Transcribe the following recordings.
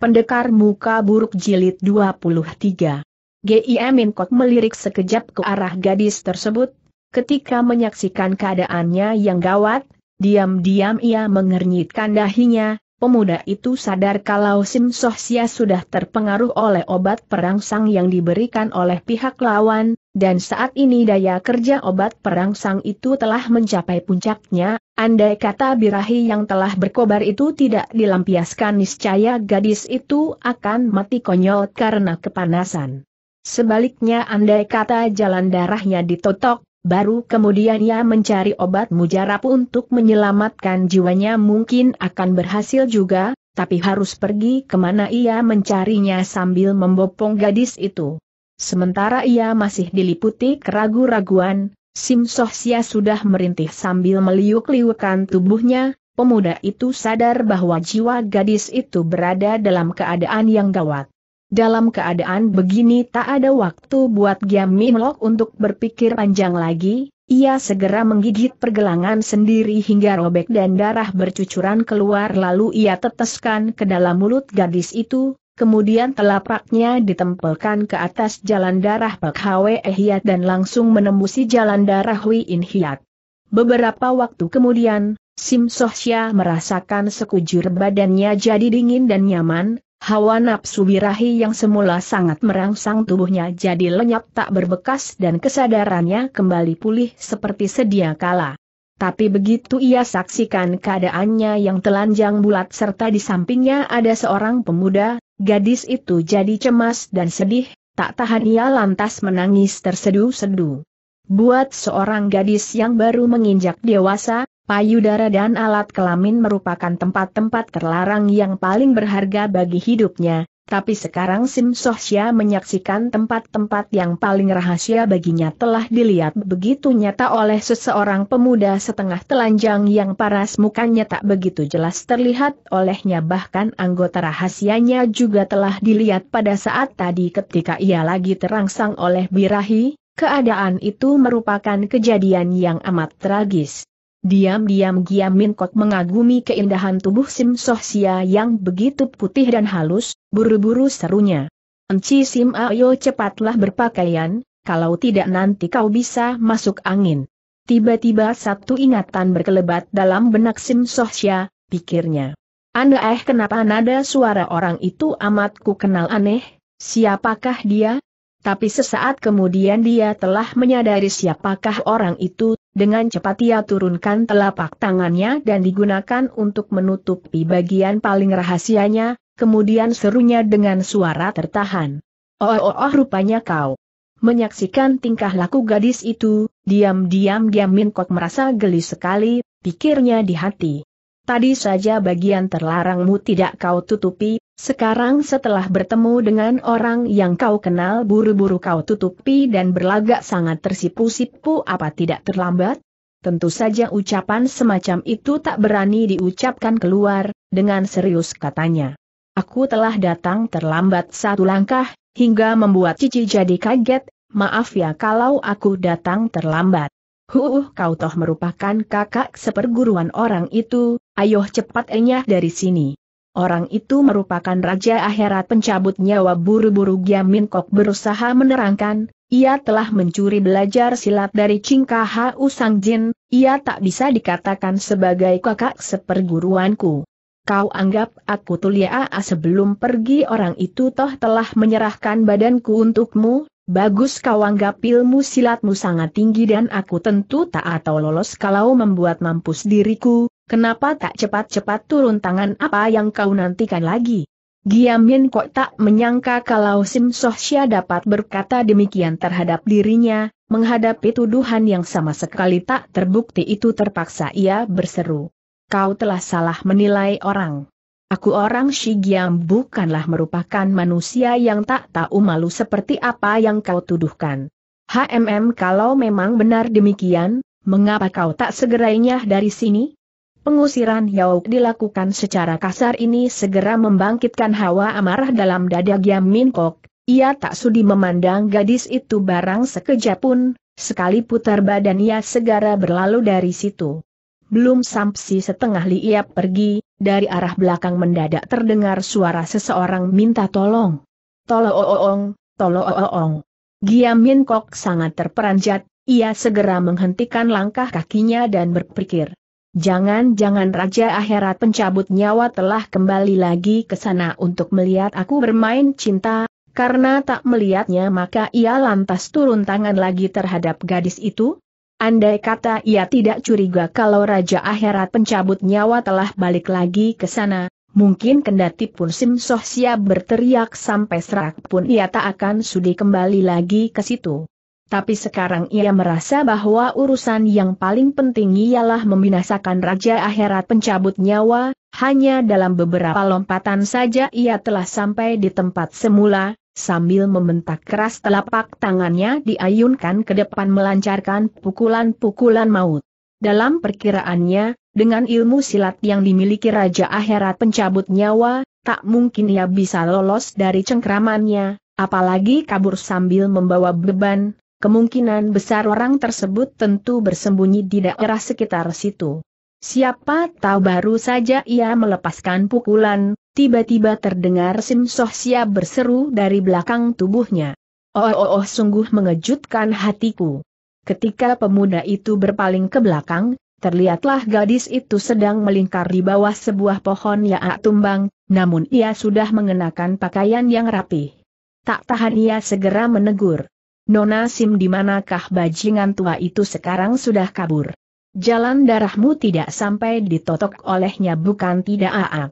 Pendekar Muka Buruk Jilid 23 G.I.M. Kot melirik sekejap ke arah gadis tersebut, ketika menyaksikan keadaannya yang gawat, diam-diam ia mengernyitkan dahinya, Pemuda itu sadar kalau Sim Soh Sia sudah terpengaruh oleh obat perangsang yang diberikan oleh pihak lawan, dan saat ini daya kerja obat perangsang itu telah mencapai puncaknya, andai kata birahi yang telah berkobar itu tidak dilampiaskan niscaya gadis itu akan mati konyol karena kepanasan. Sebaliknya andai kata jalan darahnya ditotok, Baru kemudian ia mencari obat mujarab untuk menyelamatkan jiwanya mungkin akan berhasil juga, tapi harus pergi kemana ia mencarinya sambil membopong gadis itu. Sementara ia masih diliputi keragu-raguan, Sim Sohsia sudah merintih sambil meliuk-liukan tubuhnya, pemuda itu sadar bahwa jiwa gadis itu berada dalam keadaan yang gawat. Dalam keadaan begini tak ada waktu buat Giam Minlok untuk berpikir panjang lagi, ia segera menggigit pergelangan sendiri hingga robek dan darah bercucuran keluar lalu ia teteskan ke dalam mulut gadis itu, kemudian telapaknya ditempelkan ke atas jalan darah Pak Hwe Hiat dan langsung menembusi jalan darah Hui In Hiat. Beberapa waktu kemudian, Sim Sohsya merasakan sekujur badannya jadi dingin dan nyaman, Hawa nafsu birahi yang semula sangat merangsang tubuhnya jadi lenyap tak berbekas dan kesadarannya kembali pulih seperti sedia kala. Tapi begitu ia saksikan keadaannya yang telanjang bulat serta di sampingnya ada seorang pemuda, gadis itu jadi cemas dan sedih, tak tahan ia lantas menangis terseduh-seduh. Buat seorang gadis yang baru menginjak dewasa, payudara dan alat kelamin merupakan tempat-tempat terlarang yang paling berharga bagi hidupnya, tapi sekarang Sim Sia menyaksikan tempat-tempat yang paling rahasia baginya telah dilihat begitu nyata oleh seseorang pemuda setengah telanjang yang paras mukanya tak begitu jelas terlihat olehnya bahkan anggota rahasianya juga telah dilihat pada saat tadi ketika ia lagi terangsang oleh birahi, keadaan itu merupakan kejadian yang amat tragis. Diam-diam Giam Min kok mengagumi keindahan tubuh Sim Soh Sia yang begitu putih dan halus, buru-buru serunya. Enci Sim Ayo cepatlah berpakaian, kalau tidak nanti kau bisa masuk angin. Tiba-tiba satu ingatan berkelebat dalam benak Sim Soh Sia, pikirnya. Aneh kenapa nada suara orang itu ku kenal aneh, siapakah dia? Tapi sesaat kemudian dia telah menyadari siapakah orang itu, dengan cepat ia turunkan telapak tangannya dan digunakan untuk menutupi bagian paling rahasianya, kemudian serunya dengan suara tertahan. Oh oh oh rupanya kau. Menyaksikan tingkah laku gadis itu, diam-diam Giamin kok merasa geli sekali, pikirnya di hati. Tadi saja bagian terlarangmu tidak kau tutupi, sekarang setelah bertemu dengan orang yang kau kenal buru-buru kau tutupi dan berlagak sangat tersipu-sipu apa tidak terlambat? Tentu saja ucapan semacam itu tak berani diucapkan keluar, dengan serius katanya. Aku telah datang terlambat satu langkah, hingga membuat Cici jadi kaget, maaf ya kalau aku datang terlambat. Huh, kau toh merupakan kakak seperguruan orang itu, ayo cepat enyah dari sini. Orang itu merupakan Raja Akhirat pencabut nyawa buru-buru Giamin Kok berusaha menerangkan, ia telah mencuri belajar silat dari Cingka Hau Jin, ia tak bisa dikatakan sebagai kakak seperguruanku. Kau anggap aku tulia sebelum pergi orang itu toh telah menyerahkan badanku untukmu, bagus kau anggap ilmu silatmu sangat tinggi dan aku tentu tak atau lolos kalau membuat mampus diriku, Kenapa tak cepat-cepat turun tangan apa yang kau nantikan lagi? Giamin kok tak menyangka kalau Sim Sohsya dapat berkata demikian terhadap dirinya, menghadapi tuduhan yang sama sekali tak terbukti itu terpaksa ia berseru. Kau telah salah menilai orang. Aku orang Shi Giam bukanlah merupakan manusia yang tak tahu malu seperti apa yang kau tuduhkan. HMM kalau memang benar demikian, mengapa kau tak segera dari sini? Pengusiran Yauk dilakukan secara kasar ini segera membangkitkan hawa amarah dalam dada Giam Min Kok. Ia tak sudi memandang gadis itu barang sekejap pun, sekali putar badan ia segera berlalu dari situ. Belum sampsi setengah li ia pergi, dari arah belakang mendadak terdengar suara seseorang minta tolong. Tolong, tolong. Min Kok sangat terperanjat, ia segera menghentikan langkah kakinya dan berpikir. Jangan-jangan Raja Akhirat pencabut nyawa telah kembali lagi ke sana untuk melihat aku bermain cinta, karena tak melihatnya maka ia lantas turun tangan lagi terhadap gadis itu? Andai kata ia tidak curiga kalau Raja Akhirat pencabut nyawa telah balik lagi ke sana, mungkin kendati pun Sim Soh siap berteriak sampai serak pun ia tak akan sudi kembali lagi ke situ tapi sekarang ia merasa bahwa urusan yang paling penting ialah membinasakan Raja Akhirat pencabut nyawa, hanya dalam beberapa lompatan saja ia telah sampai di tempat semula, sambil membentak keras telapak tangannya diayunkan ke depan melancarkan pukulan-pukulan maut. Dalam perkiraannya, dengan ilmu silat yang dimiliki Raja Akhirat pencabut nyawa, tak mungkin ia bisa lolos dari cengkramannya, apalagi kabur sambil membawa beban, Kemungkinan besar orang tersebut tentu bersembunyi di daerah sekitar situ. Siapa tahu baru saja ia melepaskan pukulan, tiba-tiba terdengar Sim Soh Sia berseru dari belakang tubuhnya. Oh, oh, oh sungguh mengejutkan hatiku. Ketika pemuda itu berpaling ke belakang, terlihatlah gadis itu sedang melingkar di bawah sebuah pohon yang tumbang, namun ia sudah mengenakan pakaian yang rapi. Tak tahan ia segera menegur. Nona Sim di manakah bajingan tua itu sekarang sudah kabur? Jalan darahmu tidak sampai ditotok olehnya bukan tidak aak. Ah, ah.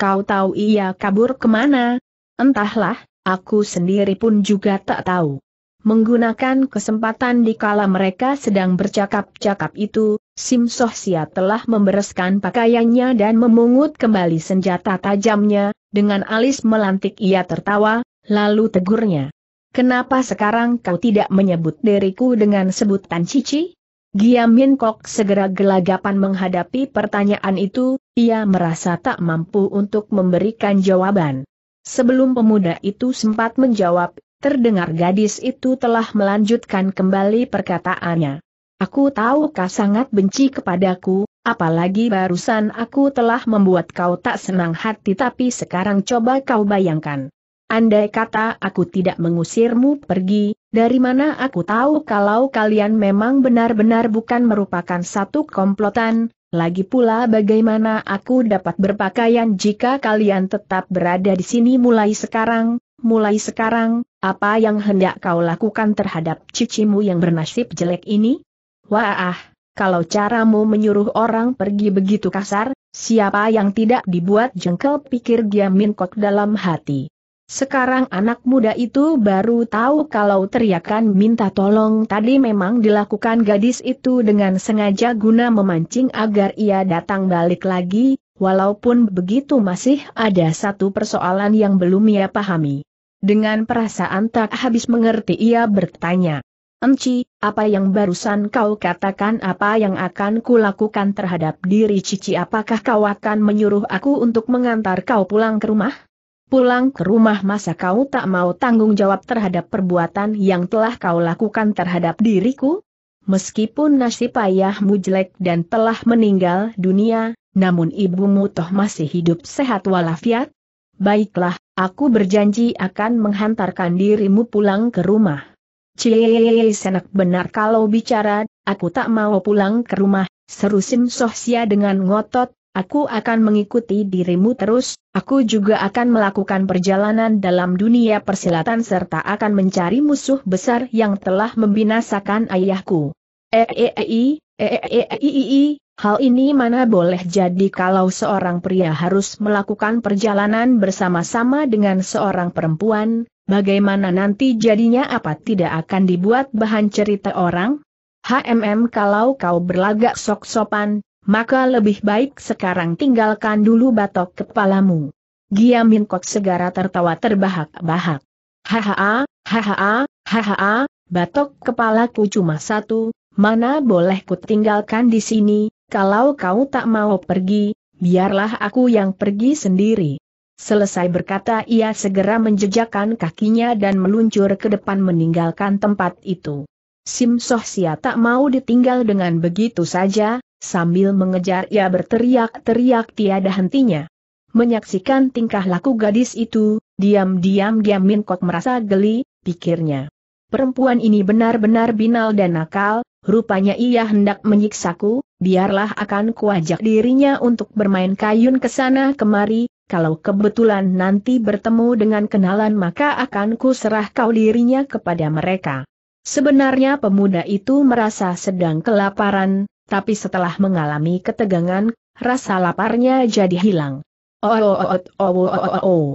Kau tahu ia kabur kemana? Entahlah, aku sendiri pun juga tak tahu. Menggunakan kesempatan di kala mereka sedang bercakap-cakap itu, Sim Sohsia telah membereskan pakaiannya dan memungut kembali senjata tajamnya, dengan alis melantik ia tertawa, lalu tegurnya. Kenapa sekarang kau tidak menyebut diriku dengan sebutan Cici? Min Kok segera gelagapan menghadapi pertanyaan itu, ia merasa tak mampu untuk memberikan jawaban. Sebelum pemuda itu sempat menjawab, terdengar gadis itu telah melanjutkan kembali perkataannya. Aku tahu kau sangat benci kepadaku, apalagi barusan aku telah membuat kau tak senang hati tapi sekarang coba kau bayangkan. Andai kata aku tidak mengusirmu pergi, dari mana aku tahu kalau kalian memang benar-benar bukan merupakan satu komplotan, lagi pula bagaimana aku dapat berpakaian jika kalian tetap berada di sini mulai sekarang, mulai sekarang, apa yang hendak kau lakukan terhadap cicimu yang bernasib jelek ini? Wah, kalau caramu menyuruh orang pergi begitu kasar, siapa yang tidak dibuat jengkel pikir Giamin minkok dalam hati. Sekarang anak muda itu baru tahu kalau teriakan minta tolong tadi memang dilakukan gadis itu dengan sengaja guna memancing agar ia datang balik lagi, walaupun begitu masih ada satu persoalan yang belum ia pahami. Dengan perasaan tak habis mengerti ia bertanya. Enci, apa yang barusan kau katakan apa yang akan kulakukan terhadap diri Cici apakah kau akan menyuruh aku untuk mengantar kau pulang ke rumah? pulang ke rumah masa kau tak mau tanggung jawab terhadap perbuatan yang telah kau lakukan terhadap diriku? Meskipun nasib ayahmu jelek dan telah meninggal dunia, namun ibumu toh masih hidup sehat walafiat? Baiklah, aku berjanji akan menghantarkan dirimu pulang ke rumah. Cie, senak benar kalau bicara, aku tak mau pulang ke rumah, seru Sim Sohsia dengan ngotot, Aku akan mengikuti dirimu terus, aku juga akan melakukan perjalanan dalam dunia persilatan serta akan mencari musuh besar yang telah membinasakan ayahku. Eeei, eeei, hal ini mana boleh jadi kalau seorang pria harus melakukan perjalanan bersama-sama dengan seorang perempuan, bagaimana nanti jadinya apa tidak akan dibuat bahan cerita orang? HMM kalau kau berlagak sok-sopan, maka lebih baik sekarang tinggalkan dulu batok kepalamu. Giamin Kok segera tertawa terbahak-bahak. Hahaha, hahaha, haha, batok kepalaku cuma satu, mana boleh ku tinggalkan di sini, kalau kau tak mau pergi, biarlah aku yang pergi sendiri. Selesai berkata ia segera menjejakkan kakinya dan meluncur ke depan meninggalkan tempat itu. Sim Soh Sia tak mau ditinggal dengan begitu saja, sambil mengejar ia berteriak-teriak tiada hentinya. Menyaksikan tingkah laku gadis itu, diam-diam Giam Min Kok merasa geli, pikirnya. Perempuan ini benar-benar binal dan nakal, rupanya ia hendak menyiksaku, biarlah akan kuajak dirinya untuk bermain kayun ke sana kemari, kalau kebetulan nanti bertemu dengan kenalan maka akan ku serah kau dirinya kepada mereka. Sebenarnya pemuda itu merasa sedang kelaparan, tapi setelah mengalami ketegangan, rasa laparnya jadi hilang. Oh, oh, oh, oh,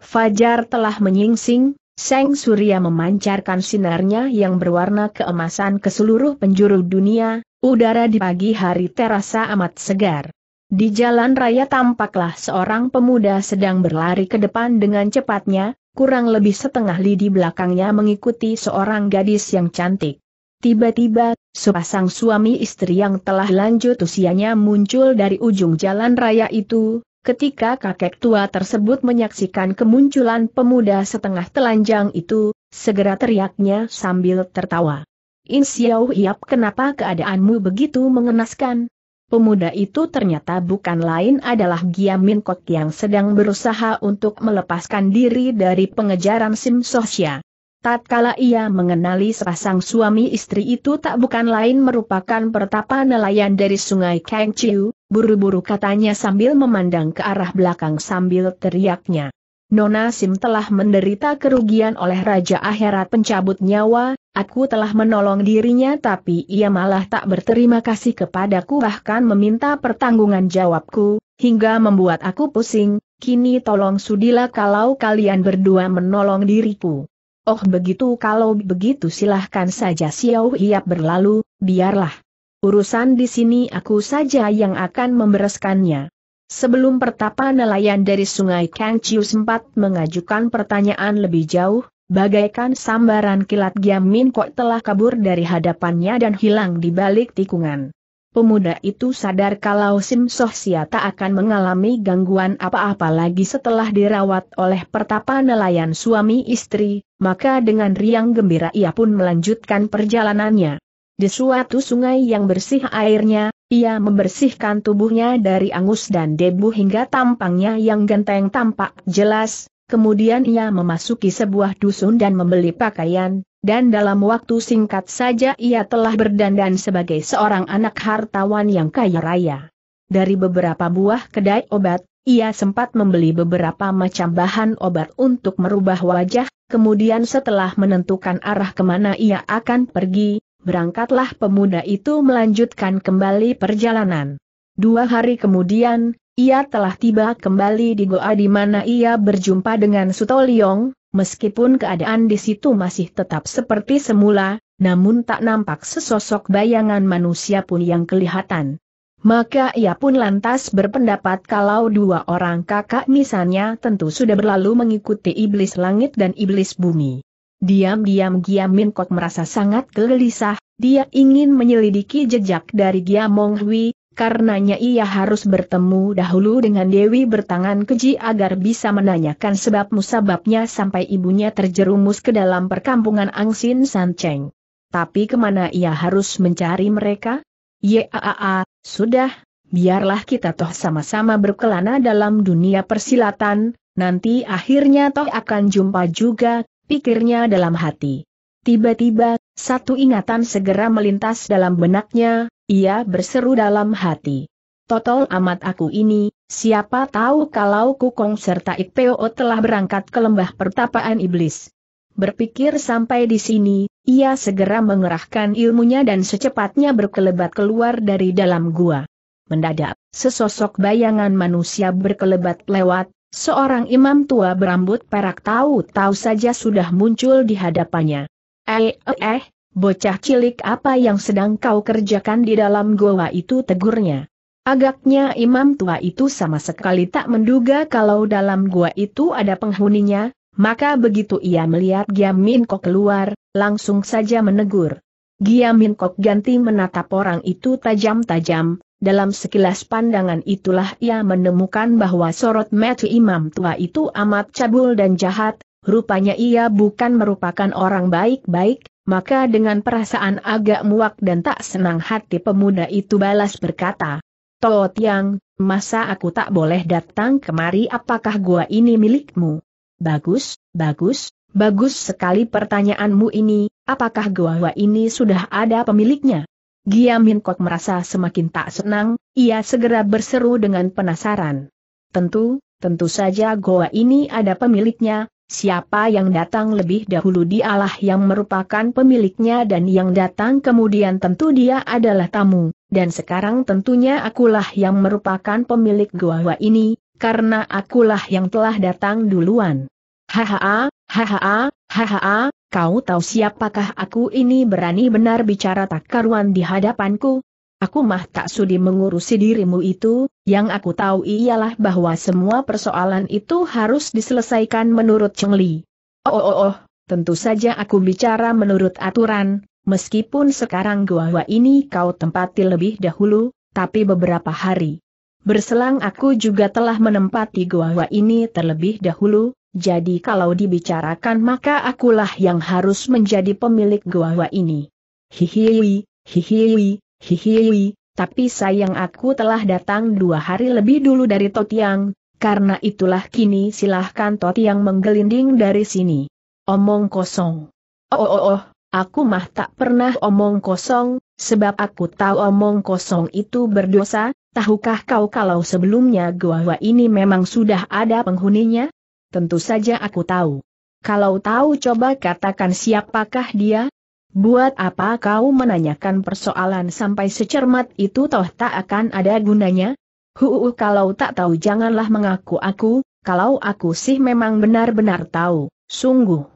Fajar telah menyingsing, Seng Surya memancarkan sinarnya yang berwarna keemasan ke seluruh penjuru dunia, udara di pagi hari terasa amat segar. Di jalan raya tampaklah seorang pemuda sedang berlari ke depan dengan cepatnya, kurang lebih setengah lidi belakangnya mengikuti seorang gadis yang cantik. Tiba-tiba, sepasang suami istri yang telah lanjut usianya muncul dari ujung jalan raya itu, ketika kakek tua tersebut menyaksikan kemunculan pemuda setengah telanjang itu, segera teriaknya sambil tertawa. Insyaoh iap kenapa keadaanmu begitu mengenaskan? Pemuda itu ternyata bukan lain adalah Giamin Kot yang sedang berusaha untuk melepaskan diri dari pengejaran Sim Sosia. Tatkala ia mengenali sepasang suami istri itu tak bukan lain merupakan pertapa nelayan dari sungai Kangchiu, buru-buru katanya sambil memandang ke arah belakang sambil teriaknya. Nona Sim telah menderita kerugian oleh Raja Akhirat pencabut nyawa, aku telah menolong dirinya tapi ia malah tak berterima kasih kepadaku bahkan meminta pertanggungan jawabku, hingga membuat aku pusing, kini tolong sudilah kalau kalian berdua menolong diriku. Oh begitu kalau begitu silahkan saja Xiao Hiap berlalu, biarlah. Urusan di sini aku saja yang akan membereskannya. Sebelum pertapa nelayan dari sungai Kang Chiu sempat mengajukan pertanyaan lebih jauh, bagaikan sambaran kilat Giam Min Kok telah kabur dari hadapannya dan hilang di balik tikungan. Pemuda itu sadar kalau Sim Soh Sia tak akan mengalami gangguan apa-apa lagi setelah dirawat oleh pertapa nelayan suami istri, maka dengan riang gembira ia pun melanjutkan perjalanannya. Di suatu sungai yang bersih airnya, ia membersihkan tubuhnya dari angus dan debu hingga tampangnya yang genteng tampak jelas, kemudian ia memasuki sebuah dusun dan membeli pakaian, dan dalam waktu singkat saja ia telah berdandan sebagai seorang anak hartawan yang kaya raya. Dari beberapa buah kedai obat, ia sempat membeli beberapa macam bahan obat untuk merubah wajah, kemudian setelah menentukan arah kemana ia akan pergi, berangkatlah pemuda itu melanjutkan kembali perjalanan. Dua hari kemudian, ia telah tiba kembali di goa di mana ia berjumpa dengan Suto Liong, meskipun keadaan di situ masih tetap seperti semula, namun tak nampak sesosok bayangan manusia pun yang kelihatan. Maka ia pun lantas berpendapat kalau dua orang kakak misalnya tentu sudah berlalu mengikuti iblis langit dan iblis bumi. Diam-diam Giam Min Kok merasa sangat gelisah, dia ingin menyelidiki jejak dari Giamong Hui, karenanya ia harus bertemu dahulu dengan Dewi bertangan keji agar bisa menanyakan sebab musababnya sampai ibunya terjerumus ke dalam perkampungan San Cheng. Tapi kemana ia harus mencari mereka? Yaa, sudah, biarlah kita toh sama-sama berkelana dalam dunia persilatan, nanti akhirnya toh akan jumpa juga, pikirnya dalam hati. Tiba-tiba, satu ingatan segera melintas dalam benaknya, ia berseru dalam hati. Totol amat aku ini, siapa tahu kalau Kukong serta Ikpeo telah berangkat ke lembah pertapaan iblis. Berpikir sampai di sini, ia segera mengerahkan ilmunya dan secepatnya berkelebat keluar dari dalam gua. Mendadak, sesosok bayangan manusia berkelebat lewat, Seorang imam tua berambut perak tahu-tahu saja sudah muncul di hadapannya. Eh, eh, eh, bocah cilik apa yang sedang kau kerjakan di dalam goa itu tegurnya. Agaknya imam tua itu sama sekali tak menduga kalau dalam gua itu ada penghuninya, maka begitu ia melihat Giamin Kok keluar, langsung saja menegur. Giamin Kok ganti menatap orang itu tajam-tajam, dalam sekilas pandangan itulah ia menemukan bahwa sorot mata imam tua itu amat cabul dan jahat, rupanya ia bukan merupakan orang baik-baik, maka dengan perasaan agak muak dan tak senang hati pemuda itu balas berkata, Toh Tiang, masa aku tak boleh datang kemari apakah gua ini milikmu? Bagus, bagus, bagus sekali pertanyaanmu ini, apakah gua ini sudah ada pemiliknya? Giamin Kok merasa semakin tak senang, ia segera berseru dengan penasaran. Tentu, tentu saja goa ini ada pemiliknya, siapa yang datang lebih dahulu dialah yang merupakan pemiliknya dan yang datang kemudian tentu dia adalah tamu, dan sekarang tentunya akulah yang merupakan pemilik goa ini, karena akulah yang telah datang duluan. Hahaha, hahaha, hahaha. Kau tahu siapakah aku ini berani benar bicara tak karuan di hadapanku? Aku mah tak sudi mengurusi dirimu itu, yang aku tahu ialah bahwa semua persoalan itu harus diselesaikan menurut Cheng Li. Oh oh oh, oh. tentu saja aku bicara menurut aturan, meskipun sekarang gua ini kau tempati lebih dahulu, tapi beberapa hari. Berselang aku juga telah menempati gua ini terlebih dahulu, jadi kalau dibicarakan maka akulah yang harus menjadi pemilik gua ini. Hihiwi, hihiwi, hihiwi, tapi sayang aku telah datang dua hari lebih dulu dari Totiang, karena itulah kini silahkan Totiang menggelinding dari sini. Omong kosong. Oh oh oh, aku mah tak pernah omong kosong, sebab aku tahu omong kosong itu berdosa, tahukah kau kalau sebelumnya gua ini memang sudah ada penghuninya? Tentu saja aku tahu. Kalau tahu coba katakan siapakah dia? Buat apa kau menanyakan persoalan sampai secermat itu toh tak akan ada gunanya? Huu kalau tak tahu janganlah mengaku aku, kalau aku sih memang benar-benar tahu, sungguh.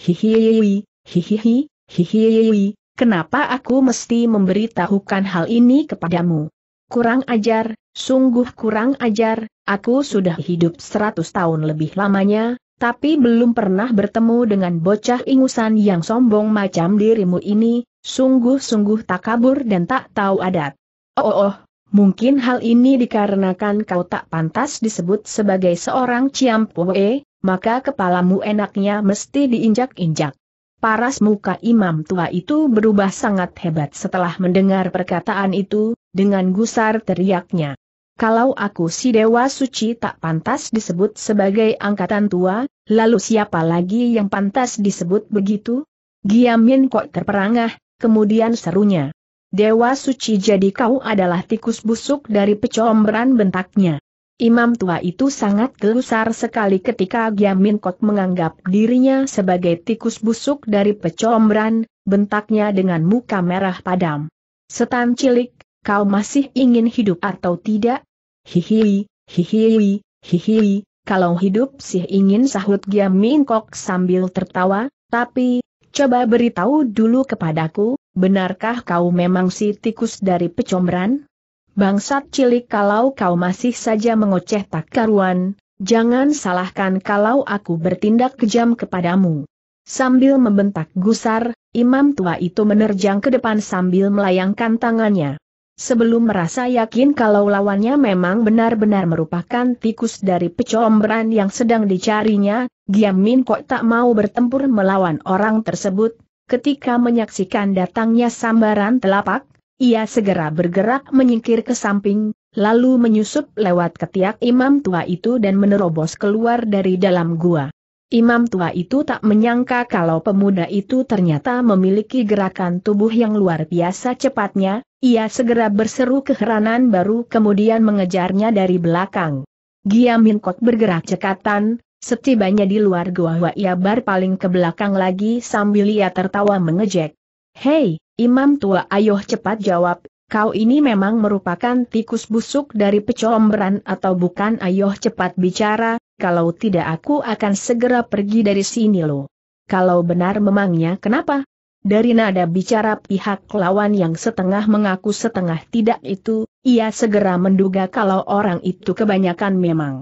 Hihihi, hihihi, hihihi, kenapa aku mesti memberitahukan hal ini kepadamu? Kurang ajar, sungguh kurang ajar, Aku sudah hidup seratus tahun lebih lamanya, tapi belum pernah bertemu dengan bocah ingusan yang sombong macam dirimu ini, sungguh-sungguh tak kabur dan tak tahu adat. Oh, oh, oh mungkin hal ini dikarenakan kau tak pantas disebut sebagai seorang ciampoe, maka kepalamu enaknya mesti diinjak-injak. Paras muka imam tua itu berubah sangat hebat setelah mendengar perkataan itu, dengan gusar teriaknya kalau aku si Dewa Suci tak pantas disebut sebagai angkatan tua, lalu siapa lagi yang pantas disebut begitu? Giamin kok terperangah, kemudian serunya. Dewa Suci jadi kau adalah tikus busuk dari pecomberan bentaknya. Imam tua itu sangat gelusar sekali ketika Giamin Kok menganggap dirinya sebagai tikus busuk dari pecomberan, bentaknya dengan muka merah padam. Setan cilik, kau masih ingin hidup atau tidak? Hihihi, hihihi, hihihi, kalau hidup sih ingin sahut Giam Mingkok sambil tertawa, tapi, coba beritahu dulu kepadaku, benarkah kau memang si tikus dari pecombran? Bangsat cilik kalau kau masih saja mengoceh tak karuan, jangan salahkan kalau aku bertindak kejam kepadamu. Sambil membentak gusar, imam tua itu menerjang ke depan sambil melayangkan tangannya sebelum merasa yakin kalau lawannya memang benar-benar merupakan tikus dari pecombran yang sedang dicarinya, Giam Min kok tak mau bertempur melawan orang tersebut, ketika menyaksikan datangnya sambaran telapak, ia segera bergerak menyingkir ke samping, lalu menyusup lewat ketiak imam tua itu dan menerobos keluar dari dalam gua. Imam tua itu tak menyangka kalau pemuda itu ternyata memiliki gerakan tubuh yang luar biasa cepatnya, ia segera berseru keheranan baru kemudian mengejarnya dari belakang. Giam kok bergerak cekatan, setibanya di luar gua ia paling ke belakang lagi sambil ia tertawa mengejek. Hei, Imam tua ayoh cepat jawab, kau ini memang merupakan tikus busuk dari pecomberan atau bukan ayoh cepat bicara, kalau tidak aku akan segera pergi dari sini lo. Kalau benar memangnya kenapa? Dari nada bicara pihak lawan yang setengah mengaku setengah tidak itu, ia segera menduga kalau orang itu kebanyakan memang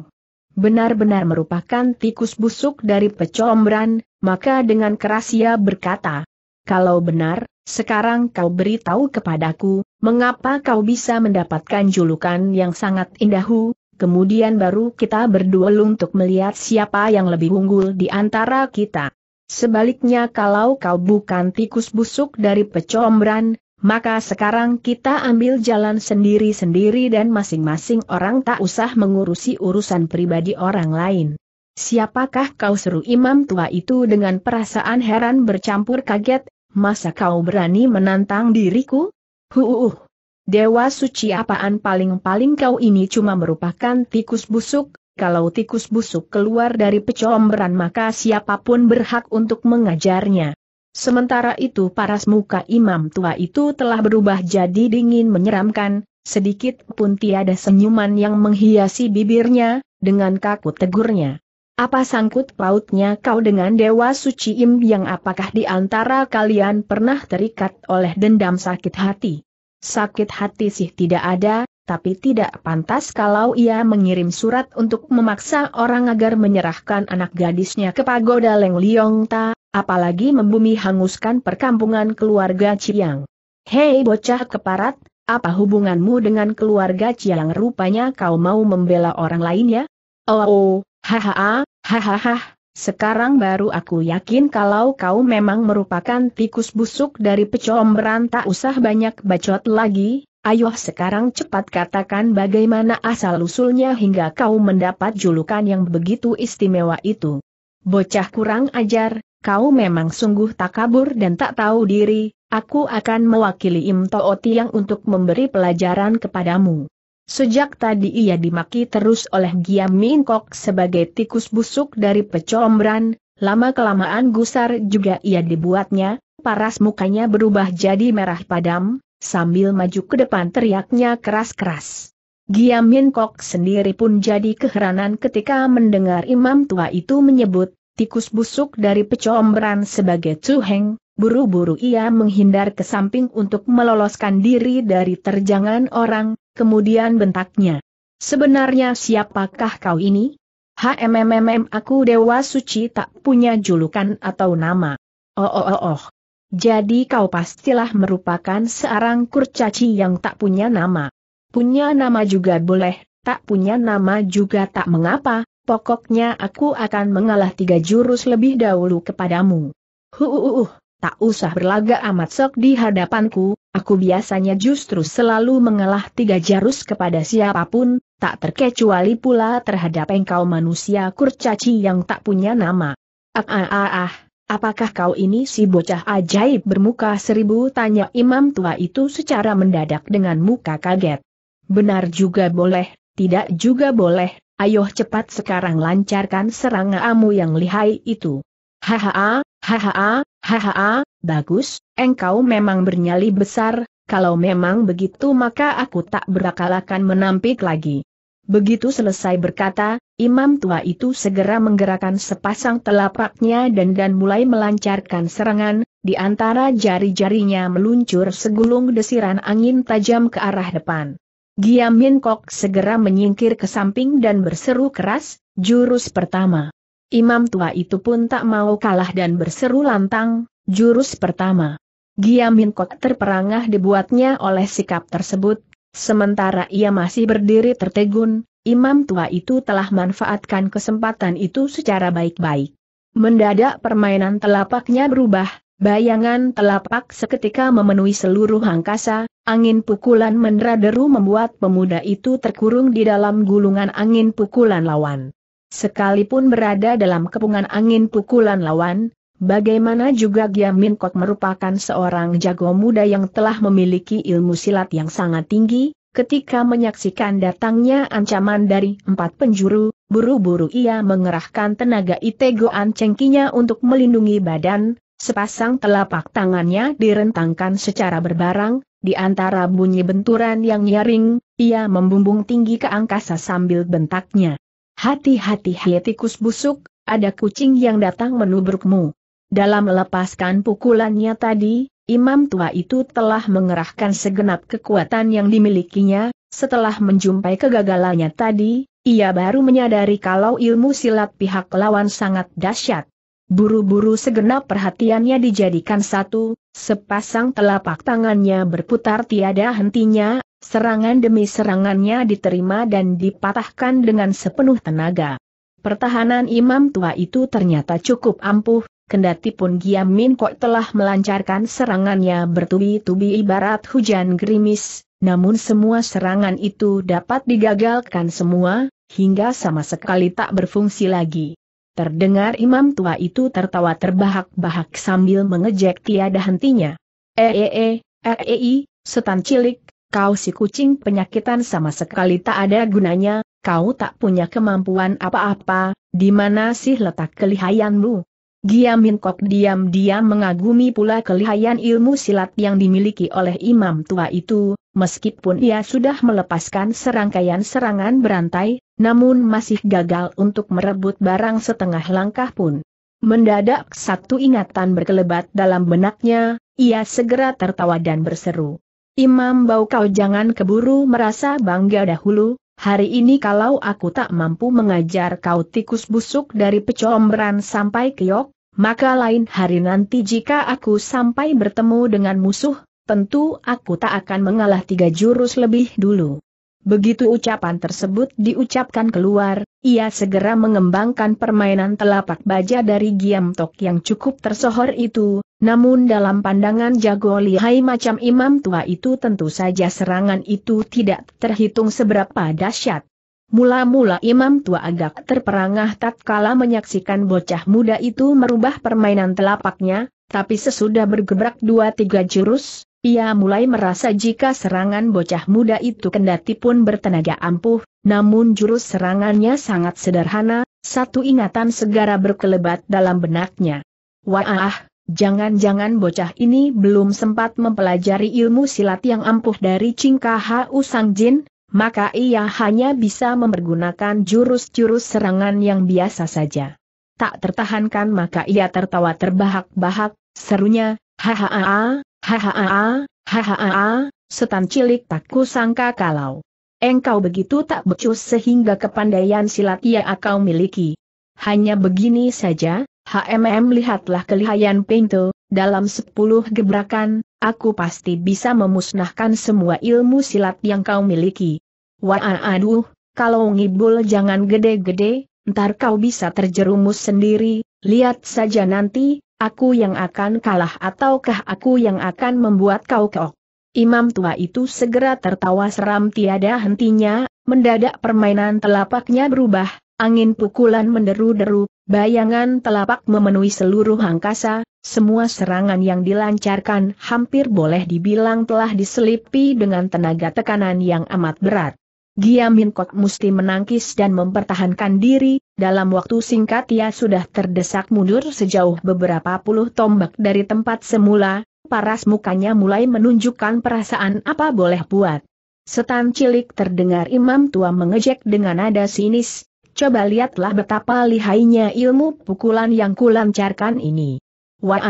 benar-benar merupakan tikus busuk dari pecombran, maka dengan keras ia berkata, kalau benar, sekarang kau beritahu kepadaku, mengapa kau bisa mendapatkan julukan yang sangat indahu, kemudian baru kita berduel untuk melihat siapa yang lebih unggul di antara kita. Sebaliknya kalau kau bukan tikus busuk dari pecombran, maka sekarang kita ambil jalan sendiri-sendiri dan masing-masing orang tak usah mengurusi urusan pribadi orang lain. Siapakah kau seru imam tua itu dengan perasaan heran bercampur kaget, masa kau berani menantang diriku? Huuuh! Dewa suci apaan paling-paling kau ini cuma merupakan tikus busuk, kalau tikus busuk keluar dari pecomberan maka siapapun berhak untuk mengajarnya. Sementara itu paras muka imam tua itu telah berubah jadi dingin menyeramkan, sedikit pun tiada senyuman yang menghiasi bibirnya, dengan kaku tegurnya. Apa sangkut pautnya kau dengan Dewa Suci Im yang apakah di antara kalian pernah terikat oleh dendam sakit hati? Sakit hati sih tidak ada, tapi tidak pantas kalau ia mengirim surat untuk memaksa orang agar menyerahkan anak gadisnya ke pagoda Leng Liong Ta, apalagi membumi hanguskan perkampungan keluarga Chiang. Hei bocah keparat, apa hubunganmu dengan keluarga Chiang rupanya kau mau membela orang lain ya? Oh, oh hahaha, hahaha, sekarang baru aku yakin kalau kau memang merupakan tikus busuk dari pecombran tak usah banyak bacot lagi, ayo sekarang cepat katakan bagaimana asal-usulnya hingga kau mendapat julukan yang begitu istimewa itu. Bocah kurang ajar, kau memang sungguh tak kabur dan tak tahu diri, aku akan mewakili Im Tooti yang untuk memberi pelajaran kepadamu. Sejak tadi ia dimaki terus oleh Giam Mingkok sebagai tikus busuk dari pecombran, lama-kelamaan gusar juga ia dibuatnya, paras mukanya berubah jadi merah padam, sambil maju ke depan teriaknya keras-keras. Giam Mingkok sendiri pun jadi keheranan ketika mendengar imam tua itu menyebut, tikus busuk dari pecombran sebagai cuheng, buru-buru ia menghindar ke samping untuk meloloskan diri dari terjangan orang, kemudian bentaknya. Sebenarnya siapakah kau ini? HMMMM aku Dewa Suci tak punya julukan atau nama. Oh oh oh oh. Jadi kau pastilah merupakan seorang kurcaci yang tak punya nama. Punya nama juga boleh, tak punya nama juga tak mengapa, pokoknya aku akan mengalah tiga jurus lebih dahulu kepadamu. Huuuh, tak usah berlagak amat sok di hadapanku, Aku biasanya justru selalu mengalah tiga jarus kepada siapapun, tak terkecuali pula terhadap engkau manusia kurcaci yang tak punya nama. Ah ah ah ah, apakah kau ini si bocah ajaib bermuka seribu tanya imam tua itu secara mendadak dengan muka kaget. Benar juga boleh, tidak juga boleh, ayo cepat sekarang lancarkan serangamu yang lihai itu. Hahaha, hahaha, hahaha, bagus, engkau memang bernyali besar, kalau memang begitu maka aku tak berakal akan menampik lagi. Begitu selesai berkata, imam tua itu segera menggerakkan sepasang telapaknya dan dan mulai melancarkan serangan, di antara jari-jarinya meluncur segulung desiran angin tajam ke arah depan. Giam Min Kok segera menyingkir ke samping dan berseru keras, jurus pertama. Imam tua itu pun tak mau kalah dan berseru lantang, jurus pertama. Giamin kok terperangah dibuatnya oleh sikap tersebut, sementara ia masih berdiri tertegun, Imam tua itu telah manfaatkan kesempatan itu secara baik-baik. Mendadak permainan telapaknya berubah, bayangan telapak seketika memenuhi seluruh angkasa, angin pukulan menderu deru membuat pemuda itu terkurung di dalam gulungan angin pukulan lawan. Sekalipun berada dalam kepungan angin pukulan lawan, bagaimana juga Giamin Kok merupakan seorang jago muda yang telah memiliki ilmu silat yang sangat tinggi, ketika menyaksikan datangnya ancaman dari empat penjuru, buru-buru ia mengerahkan tenaga itegoan cengkinya untuk melindungi badan, sepasang telapak tangannya direntangkan secara berbarang, di antara bunyi benturan yang nyaring, ia membumbung tinggi ke angkasa sambil bentaknya. Hati-hati hai tikus busuk, ada kucing yang datang menubrukmu. Dalam melepaskan pukulannya tadi, imam tua itu telah mengerahkan segenap kekuatan yang dimilikinya, setelah menjumpai kegagalannya tadi, ia baru menyadari kalau ilmu silat pihak lawan sangat dahsyat. Buru-buru segenap perhatiannya dijadikan satu, sepasang telapak tangannya berputar tiada hentinya, Serangan demi serangannya diterima dan dipatahkan dengan sepenuh tenaga. Pertahanan imam tua itu ternyata cukup ampuh, kendati pun Giam Min Kok telah melancarkan serangannya bertubi-tubi ibarat hujan gerimis, namun semua serangan itu dapat digagalkan semua, hingga sama sekali tak berfungsi lagi. Terdengar imam tua itu tertawa terbahak-bahak sambil mengejek tiada hentinya. Eee, eh, eei, eh, eh, setan cilik, kau si kucing penyakitan sama sekali tak ada gunanya, kau tak punya kemampuan apa-apa, di mana sih letak kelihayanmu? Giamin Kok diam-diam mengagumi pula kelihayan ilmu silat yang dimiliki oleh imam tua itu, meskipun ia sudah melepaskan serangkaian serangan berantai, namun masih gagal untuk merebut barang setengah langkah pun. Mendadak satu ingatan berkelebat dalam benaknya, ia segera tertawa dan berseru. Imam Bau kau jangan keburu merasa bangga dahulu, hari ini kalau aku tak mampu mengajar kau tikus busuk dari pecombran sampai keok, maka lain hari nanti jika aku sampai bertemu dengan musuh, tentu aku tak akan mengalah tiga jurus lebih dulu. Begitu ucapan tersebut diucapkan keluar, ia segera mengembangkan permainan telapak baja dari Giam Tok yang cukup tersohor itu, namun dalam pandangan jago lihai macam imam tua itu tentu saja serangan itu tidak terhitung seberapa dahsyat. Mula-mula imam tua agak terperangah tatkala menyaksikan bocah muda itu merubah permainan telapaknya, tapi sesudah bergebrak dua tiga jurus, ia mulai merasa jika serangan bocah muda itu kendati pun bertenaga ampuh, namun jurus serangannya sangat sederhana, satu ingatan segera berkelebat dalam benaknya. Wah, Jangan-jangan bocah ini belum sempat mempelajari ilmu silat yang ampuh dari Cingka Usang Jin, maka ia hanya bisa mempergunakan jurus-jurus serangan yang biasa saja. Tak tertahankan maka ia tertawa terbahak-bahak, serunya, hahaha, hahaha, hahaha, setan cilik tak kusangka kalau engkau begitu tak becus sehingga kepandaian silat ia kau miliki. Hanya begini saja, HMM lihatlah kelihayan pintu. dalam sepuluh gebrakan, aku pasti bisa memusnahkan semua ilmu silat yang kau miliki. Wah aduh, kalau ngibul jangan gede-gede, ntar kau bisa terjerumus sendiri, lihat saja nanti, aku yang akan kalah ataukah aku yang akan membuat kau keok. Imam tua itu segera tertawa seram tiada hentinya, mendadak permainan telapaknya berubah, Angin pukulan menderu-deru, bayangan telapak memenuhi seluruh angkasa, semua serangan yang dilancarkan hampir boleh dibilang telah diselipi dengan tenaga tekanan yang amat berat. Giamin Kok mesti menangkis dan mempertahankan diri, dalam waktu singkat ia sudah terdesak mundur sejauh beberapa puluh tombak dari tempat semula, paras mukanya mulai menunjukkan perasaan apa boleh buat. Setan cilik terdengar imam tua mengejek dengan nada sinis, Coba lihatlah betapa lihainya ilmu pukulan yang kulancarkan ini. Wah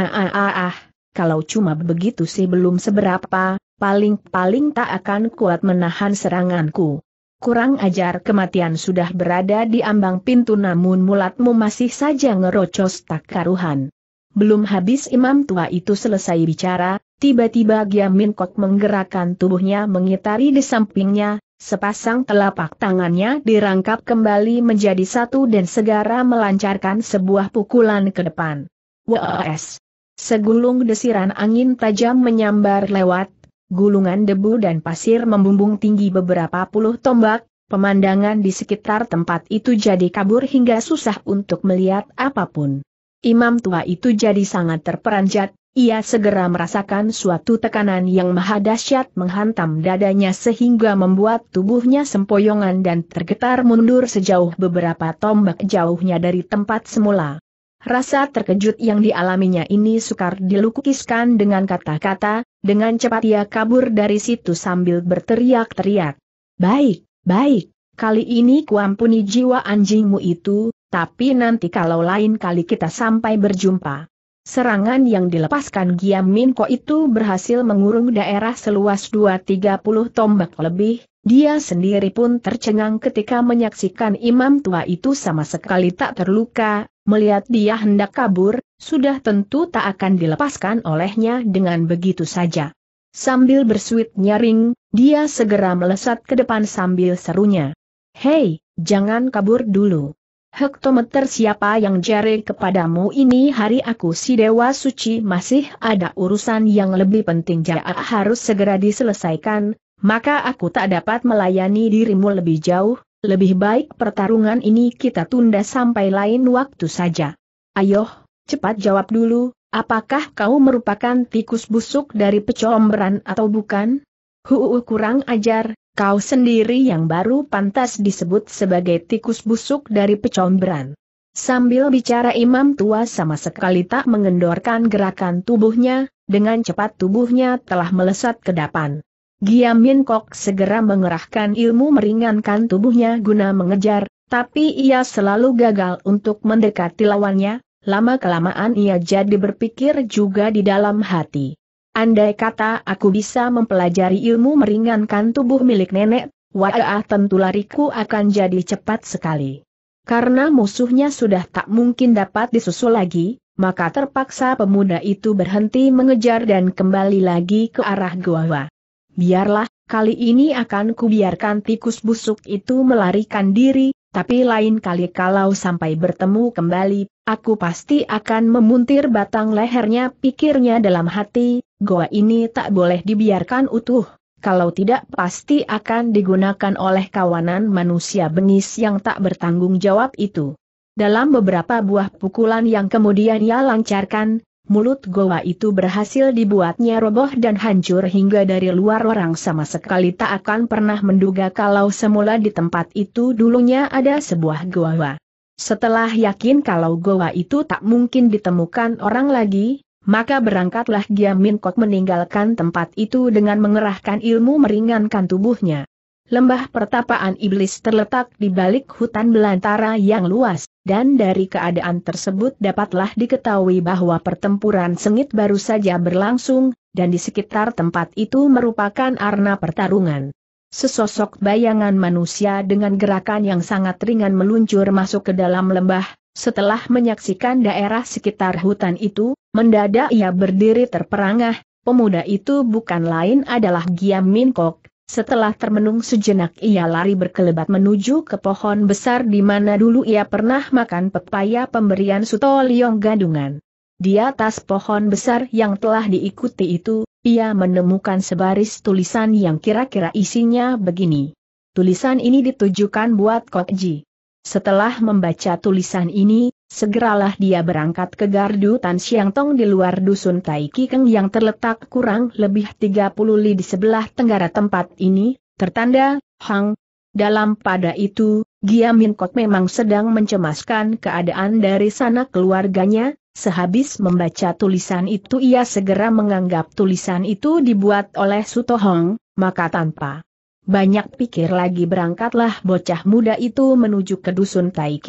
kalau cuma begitu sih belum seberapa, paling-paling tak akan kuat menahan seranganku. Kurang ajar kematian sudah berada di ambang pintu namun mulatmu masih saja ngerocos tak karuhan. Belum habis imam tua itu selesai bicara, tiba-tiba Giamin Kok menggerakkan tubuhnya mengitari di sampingnya, Sepasang telapak tangannya dirangkap kembali menjadi satu dan segera melancarkan sebuah pukulan ke depan. Wes. Segulung desiran angin tajam menyambar lewat, gulungan debu dan pasir membumbung tinggi beberapa puluh tombak, pemandangan di sekitar tempat itu jadi kabur hingga susah untuk melihat apapun. Imam tua itu jadi sangat terperanjat, ia segera merasakan suatu tekanan yang maha dahsyat menghantam dadanya sehingga membuat tubuhnya sempoyongan dan tergetar mundur sejauh beberapa tombak jauhnya dari tempat semula. Rasa terkejut yang dialaminya ini sukar dilukiskan dengan kata-kata, dengan cepat ia kabur dari situ sambil berteriak-teriak. Baik, baik, kali ini kuampuni jiwa anjingmu itu, tapi nanti kalau lain kali kita sampai berjumpa. Serangan yang dilepaskan Giam Minko itu berhasil mengurung daerah seluas 230 tombak lebih, dia sendiri pun tercengang ketika menyaksikan imam tua itu sama sekali tak terluka, melihat dia hendak kabur, sudah tentu tak akan dilepaskan olehnya dengan begitu saja. Sambil bersuit nyaring, dia segera melesat ke depan sambil serunya. Hei, jangan kabur dulu. Hektometer siapa yang jari kepadamu ini hari aku si Dewa Suci masih ada urusan yang lebih penting jaa harus segera diselesaikan, maka aku tak dapat melayani dirimu lebih jauh, lebih baik pertarungan ini kita tunda sampai lain waktu saja. Ayo, cepat jawab dulu, apakah kau merupakan tikus busuk dari pecomberan atau bukan? Huu kurang ajar, kau sendiri yang baru pantas disebut sebagai tikus busuk dari pecombran. Sambil bicara imam tua sama sekali tak mengendorkan gerakan tubuhnya, dengan cepat tubuhnya telah melesat ke depan. Giamin Kok segera mengerahkan ilmu meringankan tubuhnya guna mengejar, tapi ia selalu gagal untuk mendekati lawannya, lama-kelamaan ia jadi berpikir juga di dalam hati. Andai kata aku bisa mempelajari ilmu meringankan tubuh milik nenek, wah tentu lariku akan jadi cepat sekali. Karena musuhnya sudah tak mungkin dapat disusul lagi, maka terpaksa pemuda itu berhenti mengejar dan kembali lagi ke arah gua. Biarlah, kali ini akan kubiarkan tikus busuk itu melarikan diri, tapi lain kali kalau sampai bertemu kembali, aku pasti akan memuntir batang lehernya pikirnya dalam hati, goa ini tak boleh dibiarkan utuh, kalau tidak pasti akan digunakan oleh kawanan manusia bengis yang tak bertanggung jawab itu. Dalam beberapa buah pukulan yang kemudian ia lancarkan, mulut goa itu berhasil dibuatnya roboh dan hancur hingga dari luar orang sama sekali tak akan pernah menduga kalau semula di tempat itu dulunya ada sebuah goa. Setelah yakin kalau goa itu tak mungkin ditemukan orang lagi, maka berangkatlah Giam Min Kok meninggalkan tempat itu dengan mengerahkan ilmu meringankan tubuhnya. Lembah pertapaan iblis terletak di balik hutan belantara yang luas, dan dari keadaan tersebut dapatlah diketahui bahwa pertempuran sengit baru saja berlangsung, dan di sekitar tempat itu merupakan arena pertarungan. Sesosok bayangan manusia dengan gerakan yang sangat ringan meluncur masuk ke dalam lembah, setelah menyaksikan daerah sekitar hutan itu, mendadak ia berdiri terperangah, pemuda itu bukan lain adalah Giam Min Kok. Setelah termenung sejenak ia lari berkelebat menuju ke pohon besar di mana dulu ia pernah makan pepaya pemberian Suto Liong Gadungan. Di atas pohon besar yang telah diikuti itu, ia menemukan sebaris tulisan yang kira-kira isinya begini. Tulisan ini ditujukan buat Kok Ji. Setelah membaca tulisan ini, segeralah dia berangkat ke Gardu Tan Siang Tong di luar dusun Tai Kikeng yang terletak kurang lebih 30 li di sebelah tenggara tempat ini, tertanda, Hang. Dalam pada itu, Gia Min Kok memang sedang mencemaskan keadaan dari sana keluarganya, sehabis membaca tulisan itu ia segera menganggap tulisan itu dibuat oleh Sutohong, maka tanpa banyak pikir lagi berangkatlah bocah muda itu menuju ke dusun Tai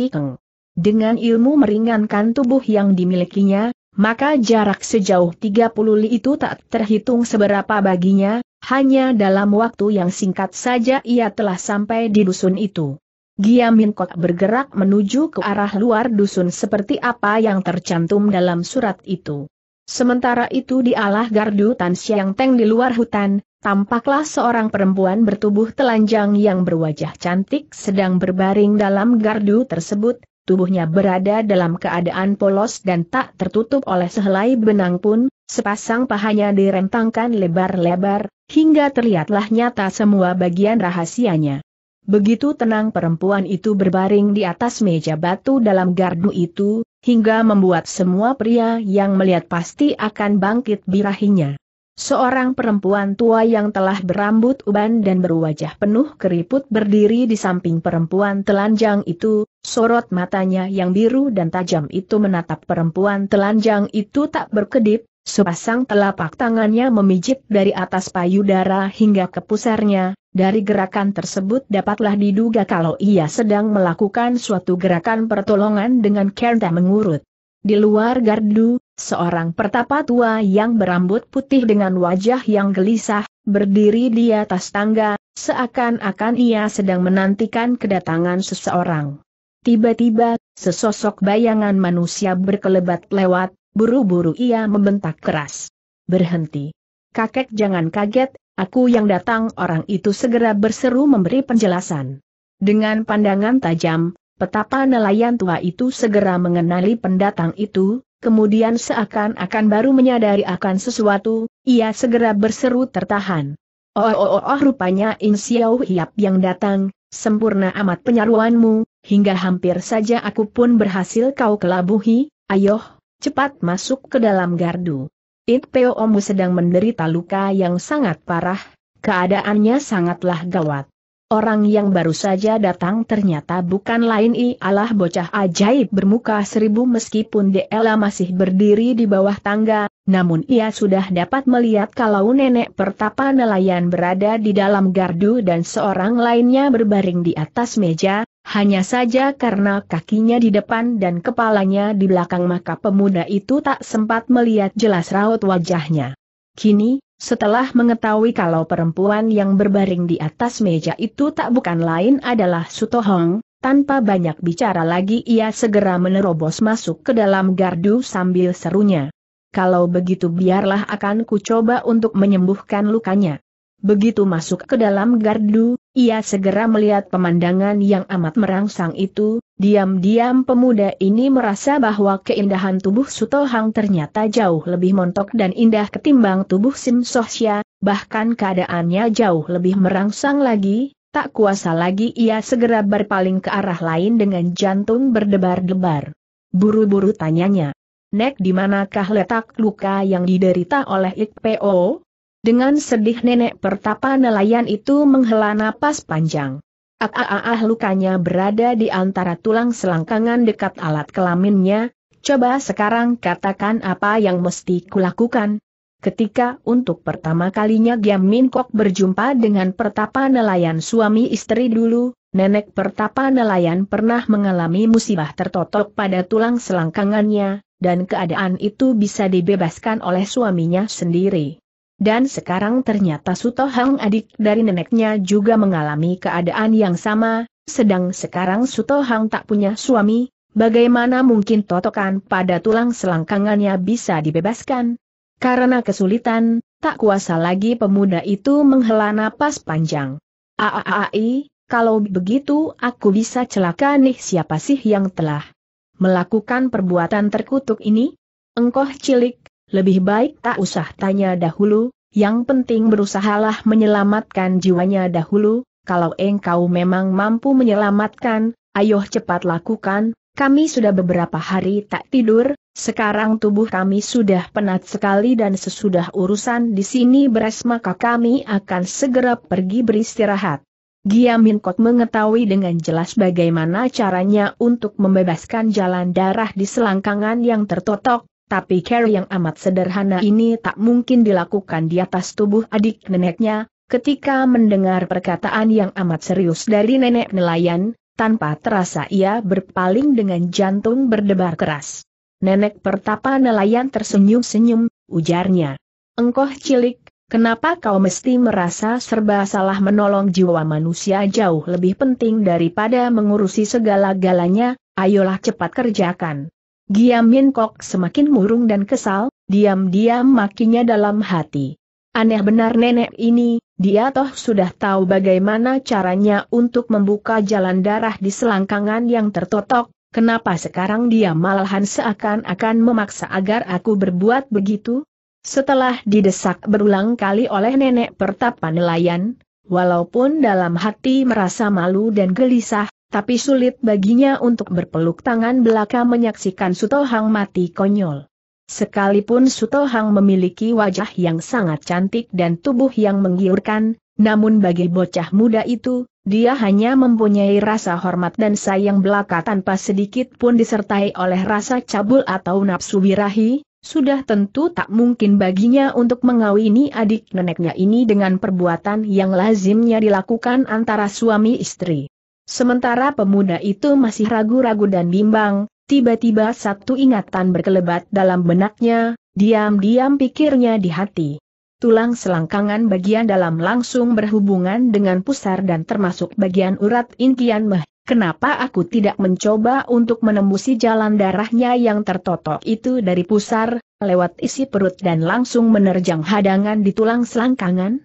Dengan ilmu meringankan tubuh yang dimilikinya, maka jarak sejauh 30 li itu tak terhitung seberapa baginya, hanya dalam waktu yang singkat saja ia telah sampai di dusun itu. Giamin Kok bergerak menuju ke arah luar dusun seperti apa yang tercantum dalam surat itu. Sementara itu di alah gardu Tan Siang Teng di luar hutan, tampaklah seorang perempuan bertubuh telanjang yang berwajah cantik sedang berbaring dalam gardu tersebut, tubuhnya berada dalam keadaan polos dan tak tertutup oleh sehelai benang pun, sepasang pahanya direntangkan lebar-lebar, hingga terlihatlah nyata semua bagian rahasianya. Begitu tenang perempuan itu berbaring di atas meja batu dalam gardu itu, hingga membuat semua pria yang melihat pasti akan bangkit birahinya. Seorang perempuan tua yang telah berambut uban dan berwajah penuh keriput berdiri di samping perempuan telanjang itu, sorot matanya yang biru dan tajam itu menatap perempuan telanjang itu tak berkedip, sepasang telapak tangannya memijit dari atas payudara hingga ke pusarnya, dari gerakan tersebut dapatlah diduga kalau ia sedang melakukan suatu gerakan pertolongan dengan kerta mengurut. Di luar gardu, seorang pertapa tua yang berambut putih dengan wajah yang gelisah, berdiri di atas tangga, seakan-akan ia sedang menantikan kedatangan seseorang. Tiba-tiba, sesosok bayangan manusia berkelebat lewat, buru-buru ia membentak keras. Berhenti. Kakek jangan kaget, aku yang datang orang itu segera berseru memberi penjelasan. Dengan pandangan tajam, Petapa nelayan tua itu segera mengenali pendatang itu, kemudian seakan-akan baru menyadari akan sesuatu, ia segera berseru tertahan. Oh, oh, oh, oh rupanya In Xiao Hiap yang datang, sempurna amat penyaruanmu, hingga hampir saja aku pun berhasil kau kelabuhi, ayoh, cepat masuk ke dalam gardu. It Peo Omu sedang menderita luka yang sangat parah, keadaannya sangatlah gawat. Orang yang baru saja datang ternyata bukan lain ialah bocah ajaib bermuka seribu meskipun Dela masih berdiri di bawah tangga, namun ia sudah dapat melihat kalau nenek pertapa nelayan berada di dalam gardu dan seorang lainnya berbaring di atas meja, hanya saja karena kakinya di depan dan kepalanya di belakang maka pemuda itu tak sempat melihat jelas raut wajahnya. Kini, setelah mengetahui kalau perempuan yang berbaring di atas meja itu tak bukan lain adalah Sutohong, tanpa banyak bicara lagi ia segera menerobos masuk ke dalam gardu sambil serunya. Kalau begitu biarlah akan ku coba untuk menyembuhkan lukanya. Begitu masuk ke dalam gardu, ia segera melihat pemandangan yang amat merangsang itu, diam-diam pemuda ini merasa bahwa keindahan tubuh Sutohang ternyata jauh lebih montok dan indah ketimbang tubuh Sim Sohsya, bahkan keadaannya jauh lebih merangsang lagi, tak kuasa lagi ia segera berpaling ke arah lain dengan jantung berdebar-debar. Buru-buru tanyanya. Nek di manakah letak luka yang diderita oleh Ikpo? Dengan sedih nenek pertapa nelayan itu menghela napas panjang. Ah, ah, ah, ah, lukanya berada di antara tulang selangkangan dekat alat kelaminnya, coba sekarang katakan apa yang mesti kulakukan. Ketika untuk pertama kalinya Giam Min Kok berjumpa dengan pertapa nelayan suami istri dulu, nenek pertapa nelayan pernah mengalami musibah tertotok pada tulang selangkangannya, dan keadaan itu bisa dibebaskan oleh suaminya sendiri. Dan sekarang ternyata Sutohang adik dari neneknya juga mengalami keadaan yang sama, sedang sekarang Sutohang tak punya suami, bagaimana mungkin totokan pada tulang selangkangannya bisa dibebaskan? Karena kesulitan, tak kuasa lagi pemuda itu menghela napas panjang. Aaai, kalau begitu aku bisa celaka nih siapa sih yang telah melakukan perbuatan terkutuk ini? Engkoh cilik, lebih baik tak usah tanya dahulu, yang penting berusahalah menyelamatkan jiwanya dahulu, kalau engkau memang mampu menyelamatkan, ayo cepat lakukan, kami sudah beberapa hari tak tidur, sekarang tubuh kami sudah penat sekali dan sesudah urusan di sini beres maka kami akan segera pergi beristirahat. Gia Minkot mengetahui dengan jelas bagaimana caranya untuk membebaskan jalan darah di selangkangan yang tertotok, tapi care yang amat sederhana ini tak mungkin dilakukan di atas tubuh adik neneknya, ketika mendengar perkataan yang amat serius dari nenek nelayan, tanpa terasa ia berpaling dengan jantung berdebar keras. Nenek pertapa nelayan tersenyum-senyum, ujarnya. Engkoh cilik, Kenapa kau mesti merasa serba salah menolong jiwa manusia jauh lebih penting daripada mengurusi segala galanya, ayolah cepat kerjakan. Giam Min Kok semakin murung dan kesal, diam-diam makinya dalam hati. Aneh benar nenek ini, dia toh sudah tahu bagaimana caranya untuk membuka jalan darah di selangkangan yang tertotok, kenapa sekarang dia malahan seakan-akan memaksa agar aku berbuat begitu? Setelah didesak berulang kali oleh nenek pertapa nelayan, walaupun dalam hati merasa malu dan gelisah, tapi sulit baginya untuk berpeluk tangan belaka menyaksikan Sutohang mati konyol. Sekalipun Sutohang memiliki wajah yang sangat cantik dan tubuh yang menggiurkan, namun bagi bocah muda itu, dia hanya mempunyai rasa hormat dan sayang belaka tanpa sedikit pun disertai oleh rasa cabul atau nafsu birahi, sudah tentu tak mungkin baginya untuk mengawini adik neneknya ini dengan perbuatan yang lazimnya dilakukan antara suami istri. Sementara pemuda itu masih ragu-ragu dan bimbang, tiba-tiba satu ingatan berkelebat dalam benaknya, diam-diam pikirnya di hati. Tulang selangkangan bagian dalam langsung berhubungan dengan pusar dan termasuk bagian urat intian meh. Kenapa aku tidak mencoba untuk menembusi jalan darahnya yang tertotok itu dari pusar, lewat isi perut dan langsung menerjang hadangan di tulang selangkangan?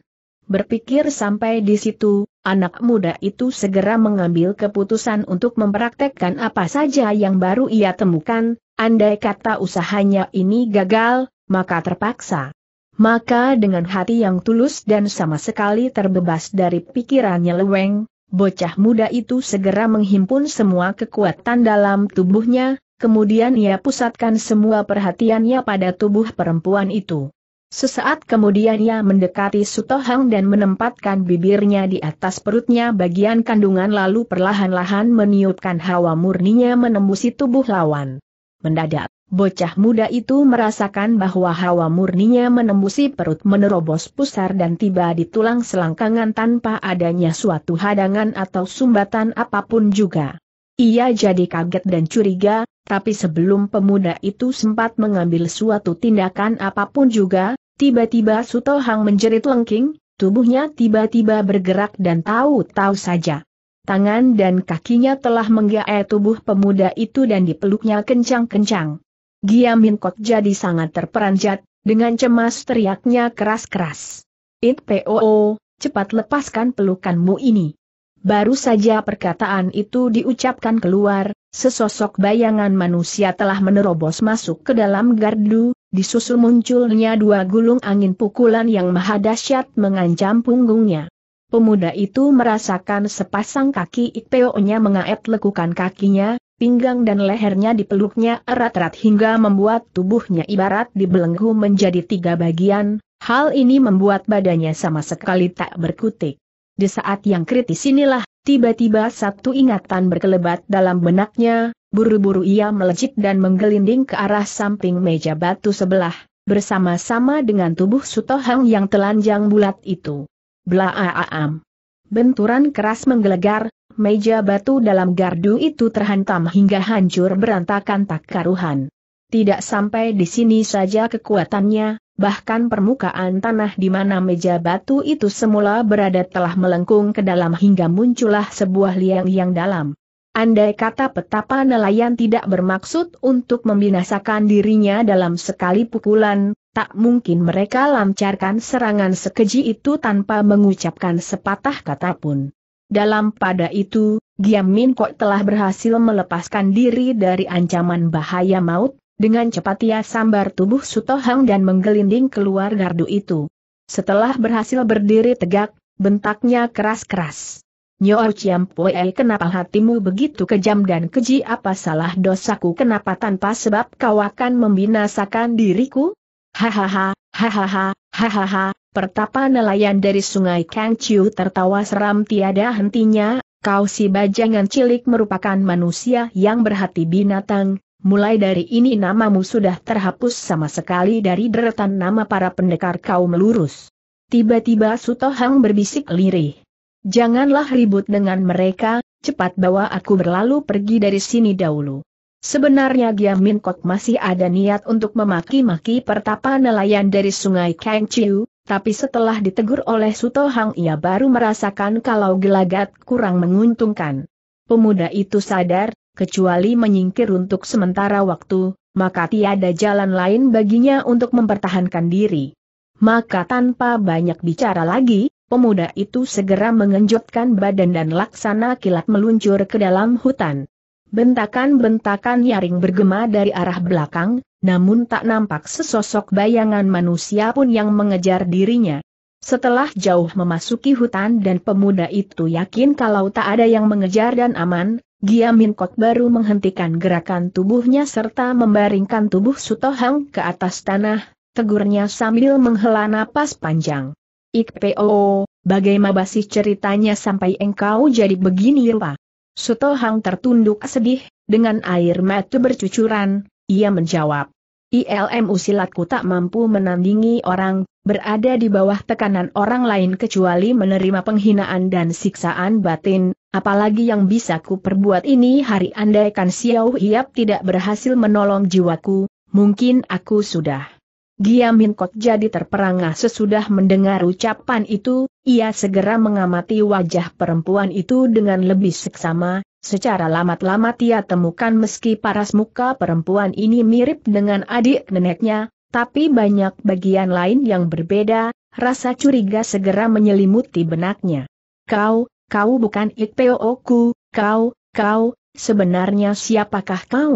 Berpikir sampai di situ, anak muda itu segera mengambil keputusan untuk mempraktekkan apa saja yang baru ia temukan, andai kata usahanya ini gagal, maka terpaksa. Maka dengan hati yang tulus dan sama sekali terbebas dari pikirannya leweng, bocah muda itu segera menghimpun semua kekuatan dalam tubuhnya, kemudian ia pusatkan semua perhatiannya pada tubuh perempuan itu. Sesaat kemudian ia mendekati Sutohang dan menempatkan bibirnya di atas perutnya bagian kandungan lalu perlahan-lahan meniupkan hawa murninya menembusi tubuh lawan. Mendadak, bocah muda itu merasakan bahwa hawa murninya menembusi perut menerobos pusar dan tiba di tulang selangkangan tanpa adanya suatu hadangan atau sumbatan apapun juga. Ia jadi kaget dan curiga, tapi sebelum pemuda itu sempat mengambil suatu tindakan apapun juga, tiba-tiba Suto Hang menjerit lengking, tubuhnya tiba-tiba bergerak dan tahu-tahu saja. Tangan dan kakinya telah menggae tubuh pemuda itu dan dipeluknya kencang-kencang. Giamin Kok jadi sangat terperanjat, dengan cemas teriaknya keras-keras. It Poo, cepat lepaskan pelukanmu ini. Baru saja perkataan itu diucapkan keluar, sesosok bayangan manusia telah menerobos masuk ke dalam gardu, disusul munculnya dua gulung angin pukulan yang maha dahsyat mengancam punggungnya. Pemuda itu merasakan sepasang kaki Ikpeo-nya mengaet lekukan kakinya, pinggang dan lehernya dipeluknya erat-erat hingga membuat tubuhnya ibarat dibelenggu menjadi tiga bagian, hal ini membuat badannya sama sekali tak berkutik. Di saat yang kritis inilah, tiba-tiba satu ingatan berkelebat dalam benaknya, buru-buru ia melejit dan menggelinding ke arah samping meja batu sebelah, bersama-sama dengan tubuh Sutohang yang telanjang bulat itu. Blaaam. Benturan keras menggelegar, meja batu dalam gardu itu terhantam hingga hancur berantakan tak karuhan. Tidak sampai di sini saja kekuatannya, bahkan permukaan tanah di mana meja batu itu semula berada telah melengkung ke dalam hingga muncullah sebuah liang yang dalam. Andai kata petapa nelayan tidak bermaksud untuk membinasakan dirinya dalam sekali pukulan, tak mungkin mereka lancarkan serangan sekeji itu tanpa mengucapkan sepatah kata pun. Dalam pada itu, Giam Min Kok telah berhasil melepaskan diri dari ancaman bahaya maut, dengan cepat ia sambar tubuh Sutohang dan menggelinding keluar gardu itu. Setelah berhasil berdiri tegak, bentaknya keras-keras. Nyoa Ciampue kenapa hatimu begitu kejam dan keji apa salah dosaku kenapa tanpa sebab kau akan membinasakan diriku? Hahaha, hahaha, hahaha, pertapa nelayan dari sungai Kangchiu tertawa seram tiada hentinya, kau si bajangan cilik merupakan manusia yang berhati binatang, Mulai dari ini namamu sudah terhapus sama sekali dari deretan nama para pendekar kaum lurus. Tiba-tiba Sutohang berbisik lirih. Janganlah ribut dengan mereka, cepat bawa aku berlalu pergi dari sini dahulu. Sebenarnya Giamin Min Kok masih ada niat untuk memaki-maki pertapa nelayan dari sungai Kangchiu, tapi setelah ditegur oleh Sutohang ia baru merasakan kalau gelagat kurang menguntungkan. Pemuda itu sadar, kecuali menyingkir untuk sementara waktu, maka tiada jalan lain baginya untuk mempertahankan diri. Maka tanpa banyak bicara lagi, pemuda itu segera mengenjotkan badan dan laksana kilat meluncur ke dalam hutan. Bentakan-bentakan nyaring bergema dari arah belakang, namun tak nampak sesosok bayangan manusia pun yang mengejar dirinya. Setelah jauh memasuki hutan dan pemuda itu yakin kalau tak ada yang mengejar dan aman, Giamin Kot baru menghentikan gerakan tubuhnya serta membaringkan tubuh Sutohang ke atas tanah, tegurnya sambil menghela napas panjang. Ikpo, bagaimana sih ceritanya sampai engkau jadi begini Pak? Sutohang tertunduk sedih, dengan air mata bercucuran, ia menjawab. ILMU silatku tak mampu menandingi orang, berada di bawah tekanan orang lain kecuali menerima penghinaan dan siksaan batin, Apalagi yang bisa ku perbuat ini hari andaikan Xiao Hiap tidak berhasil menolong jiwaku, mungkin aku sudah. Min Kok jadi terperangah sesudah mendengar ucapan itu, ia segera mengamati wajah perempuan itu dengan lebih seksama, secara lamat-lamat ia temukan meski paras muka perempuan ini mirip dengan adik neneknya, tapi banyak bagian lain yang berbeda, rasa curiga segera menyelimuti benaknya. Kau, kau bukan Ikpeo-ku, kau, kau, sebenarnya siapakah kau?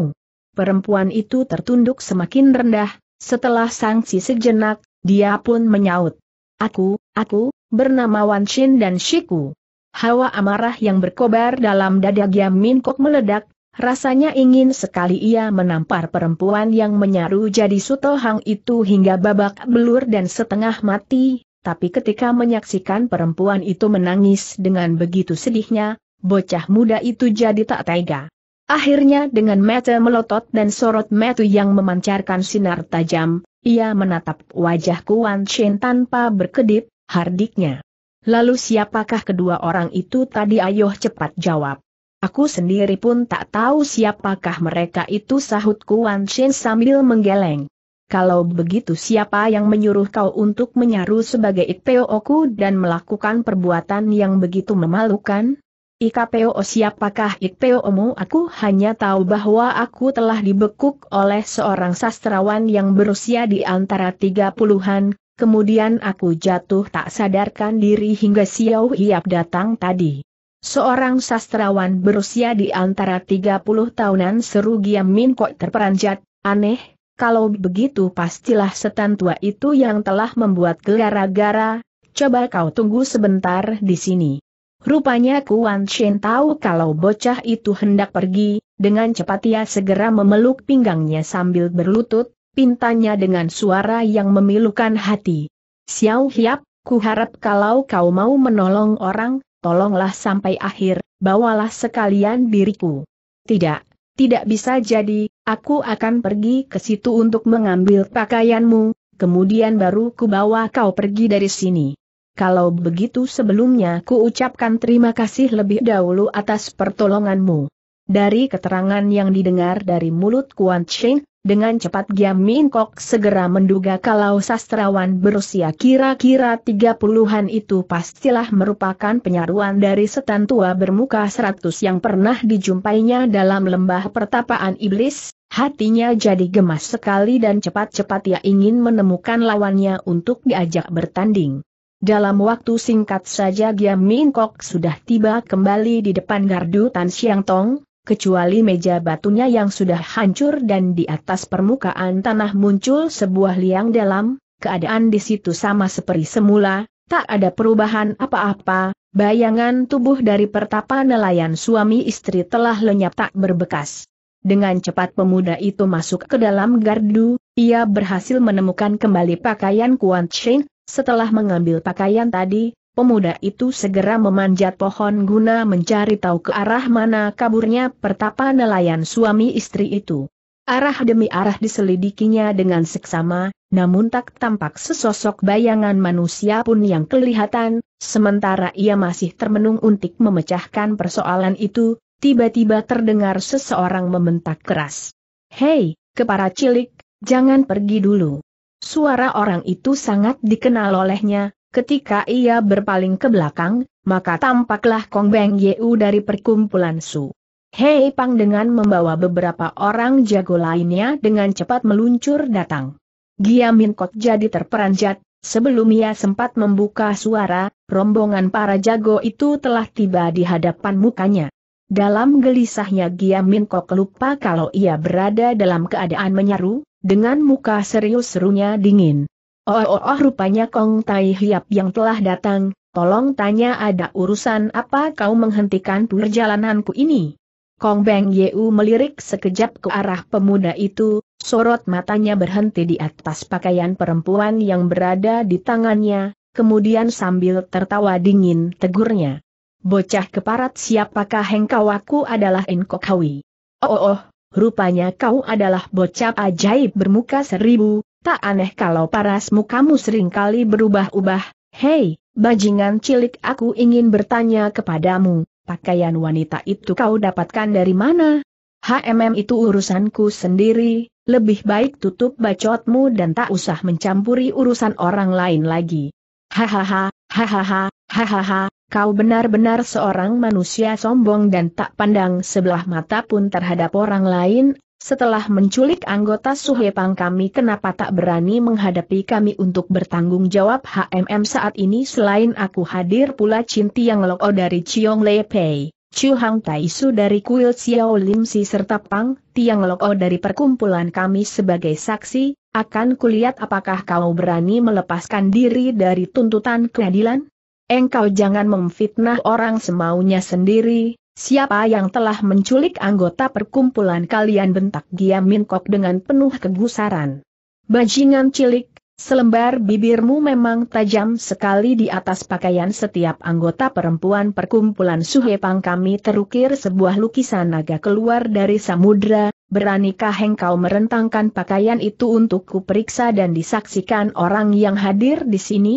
Perempuan itu tertunduk semakin rendah, setelah sangsi sejenak, dia pun menyaut. Aku, aku, bernama Wan Shin dan Shiku. Hawa amarah yang berkobar dalam dada Min Kok meledak, rasanya ingin sekali ia menampar perempuan yang menyaru jadi Sutohang itu hingga babak belur dan setengah mati, tapi ketika menyaksikan perempuan itu menangis dengan begitu sedihnya, bocah muda itu jadi tak tega. Akhirnya dengan mata melotot dan sorot mata yang memancarkan sinar tajam, ia menatap wajah Kuan Shen tanpa berkedip, hardiknya. Lalu siapakah kedua orang itu tadi ayoh cepat jawab. Aku sendiri pun tak tahu siapakah mereka itu sahut Kuan Shen sambil menggeleng. Kalau begitu siapa yang menyuruh kau untuk menyaru sebagai Ikpeooku dan melakukan perbuatan yang begitu memalukan? Ikpeo siapakah Ikpeomu aku hanya tahu bahwa aku telah dibekuk oleh seorang sastrawan yang berusia di antara tiga puluhan, kemudian aku jatuh tak sadarkan diri hingga Xiao Hiap datang tadi. Seorang sastrawan berusia di antara tiga puluh tahunan seru Giam Min Kok terperanjat, aneh, kalau begitu pastilah setan tua itu yang telah membuat gara-gara, coba kau tunggu sebentar di sini. Rupanya Kuan Shen tahu kalau bocah itu hendak pergi, dengan cepat ia segera memeluk pinggangnya sambil berlutut, pintanya dengan suara yang memilukan hati. Xiao Hiap, kuharap kalau kau mau menolong orang, tolonglah sampai akhir, bawalah sekalian diriku. Tidak, tidak bisa jadi, aku akan pergi ke situ untuk mengambil pakaianmu, kemudian baru kubawa kau pergi dari sini. Kalau begitu sebelumnya ku ucapkan terima kasih lebih dahulu atas pertolonganmu. Dari keterangan yang didengar dari mulut Kuan Cheng, dengan cepat Giam Min Kok segera menduga kalau sastrawan berusia kira-kira tiga puluhan itu pastilah merupakan penyaruan dari setan tua bermuka seratus yang pernah dijumpainya dalam lembah pertapaan iblis, hatinya jadi gemas sekali dan cepat-cepat ia ingin menemukan lawannya untuk diajak bertanding. Dalam waktu singkat saja Giam Min Kok sudah tiba kembali di depan gardu Tan Siang Tong, kecuali meja batunya yang sudah hancur dan di atas permukaan tanah muncul sebuah liang dalam, keadaan di situ sama seperti semula, tak ada perubahan apa-apa, bayangan tubuh dari pertapa nelayan suami istri telah lenyap tak berbekas. Dengan cepat pemuda itu masuk ke dalam gardu, ia berhasil menemukan kembali pakaian Kuan Chin, setelah mengambil pakaian tadi, Pemuda itu segera memanjat pohon guna mencari tahu ke arah mana kaburnya pertapa nelayan suami istri itu. Arah demi arah diselidikinya dengan seksama, namun tak tampak sesosok bayangan manusia pun yang kelihatan, sementara ia masih termenung untuk memecahkan persoalan itu, tiba-tiba terdengar seseorang membentak keras. Hei, kepara cilik, jangan pergi dulu. Suara orang itu sangat dikenal olehnya, Ketika ia berpaling ke belakang, maka tampaklah Kong Beng Yeu dari perkumpulan Su. Hei Pang dengan membawa beberapa orang jago lainnya dengan cepat meluncur datang. Giamin Kot jadi terperanjat, sebelum ia sempat membuka suara, rombongan para jago itu telah tiba di hadapan mukanya. Dalam gelisahnya Giamin Kok lupa kalau ia berada dalam keadaan menyaru, dengan muka serius serunya dingin. Oh, oh, oh rupanya Kong Tai Hiap yang telah datang, tolong tanya ada urusan apa kau menghentikan perjalananku ini? Kong Beng Yeu melirik sekejap ke arah pemuda itu, sorot matanya berhenti di atas pakaian perempuan yang berada di tangannya, kemudian sambil tertawa dingin tegurnya. Bocah keparat siapakah engkau aku adalah Inkokawi? Oh, oh, oh, rupanya kau adalah bocah ajaib bermuka seribu, Tak aneh kalau parasmu kamu seringkali berubah-ubah, hei, bajingan cilik aku ingin bertanya kepadamu, pakaian wanita itu kau dapatkan dari mana? HMM itu urusanku sendiri, lebih baik tutup bacotmu dan tak usah mencampuri urusan orang lain lagi. Hahaha, hahaha, hahaha, kau benar-benar seorang manusia sombong dan tak pandang sebelah mata pun terhadap orang lain, setelah menculik anggota Suhepang kami kenapa tak berani menghadapi kami untuk bertanggung jawab HMM saat ini selain aku hadir pula Cinti yang loko dari Chiong Le Pei, Chu Hang Taisu dari Kuil Xiao Lim Si serta Pang, Tiang Loko dari perkumpulan kami sebagai saksi, akan kulihat apakah kau berani melepaskan diri dari tuntutan keadilan? Engkau jangan memfitnah orang semaunya sendiri, Siapa yang telah menculik anggota perkumpulan kalian bentak Gia Minkok dengan penuh kegusaran. Bajingan cilik, selembar bibirmu memang tajam sekali di atas pakaian setiap anggota perempuan perkumpulan Suhepang kami terukir sebuah lukisan naga keluar dari samudra, beranikah engkau merentangkan pakaian itu untuk kuperiksa dan disaksikan orang yang hadir di sini?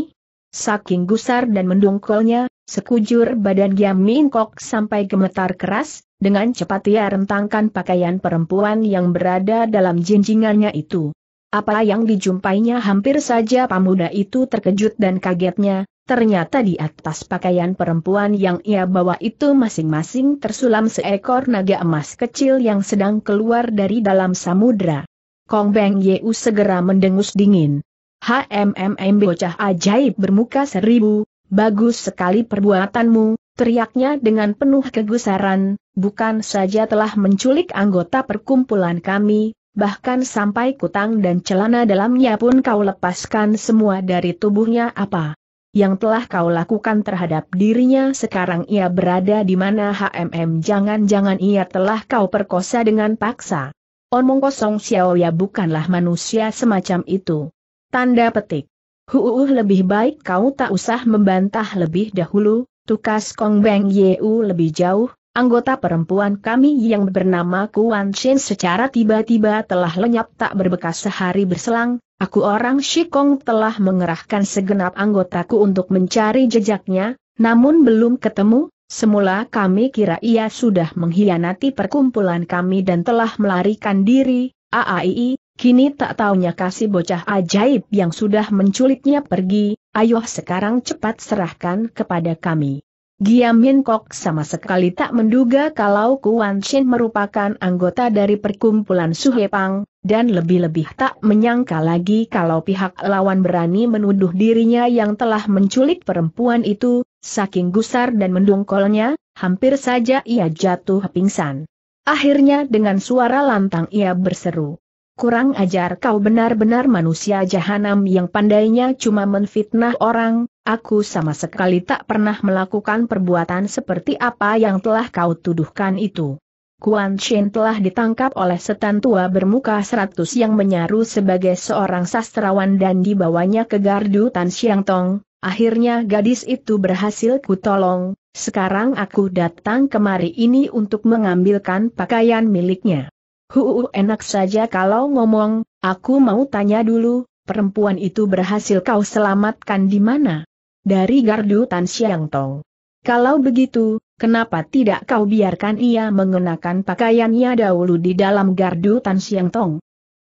Saking gusar dan mendongkolnya, Sekujur badan Giam Mingkok sampai gemetar keras, dengan cepat ia rentangkan pakaian perempuan yang berada dalam jinjingannya itu. Apa yang dijumpainya hampir saja pemuda itu terkejut dan kagetnya, ternyata di atas pakaian perempuan yang ia bawa itu masing-masing tersulam seekor naga emas kecil yang sedang keluar dari dalam samudra. Kong Beng Yeu segera mendengus dingin. HMMM bocah ajaib bermuka seribu, Bagus sekali perbuatanmu, teriaknya dengan penuh kegusaran, bukan saja telah menculik anggota perkumpulan kami, bahkan sampai kutang dan celana dalamnya pun kau lepaskan semua dari tubuhnya apa. Yang telah kau lakukan terhadap dirinya sekarang ia berada di mana HMM jangan-jangan ia telah kau perkosa dengan paksa. Omong kosong Xiao ya bukanlah manusia semacam itu. Tanda petik. Huuh lebih baik kau tak usah membantah lebih dahulu, tukas Kong Beng Yeu lebih jauh, anggota perempuan kami yang bernama Kuan Chen secara tiba-tiba telah lenyap tak berbekas sehari berselang, aku orang Shikong telah mengerahkan segenap anggotaku untuk mencari jejaknya, namun belum ketemu, semula kami kira ia sudah mengkhianati perkumpulan kami dan telah melarikan diri, AAII, Kini tak taunya kasih bocah ajaib yang sudah menculiknya pergi, ayo sekarang cepat serahkan kepada kami. Giam Min Kok sama sekali tak menduga kalau Kuan Shin merupakan anggota dari perkumpulan Suhepang, dan lebih-lebih tak menyangka lagi kalau pihak lawan berani menuduh dirinya yang telah menculik perempuan itu, saking gusar dan mendongkolnya, hampir saja ia jatuh pingsan. Akhirnya dengan suara lantang ia berseru. Kurang ajar kau benar-benar manusia jahanam yang pandainya cuma menfitnah orang, aku sama sekali tak pernah melakukan perbuatan seperti apa yang telah kau tuduhkan itu. Kuan Shen telah ditangkap oleh setan tua bermuka seratus yang menyaru sebagai seorang sastrawan dan dibawanya ke gardu Tan Siang Tong, akhirnya gadis itu berhasil kutolong, sekarang aku datang kemari ini untuk mengambilkan pakaian miliknya. Huu enak saja kalau ngomong, aku mau tanya dulu, perempuan itu berhasil kau selamatkan di mana? Dari gardu Tan Siang Tong. Kalau begitu, kenapa tidak kau biarkan ia mengenakan pakaiannya dahulu di dalam gardu Tan Siang Tong?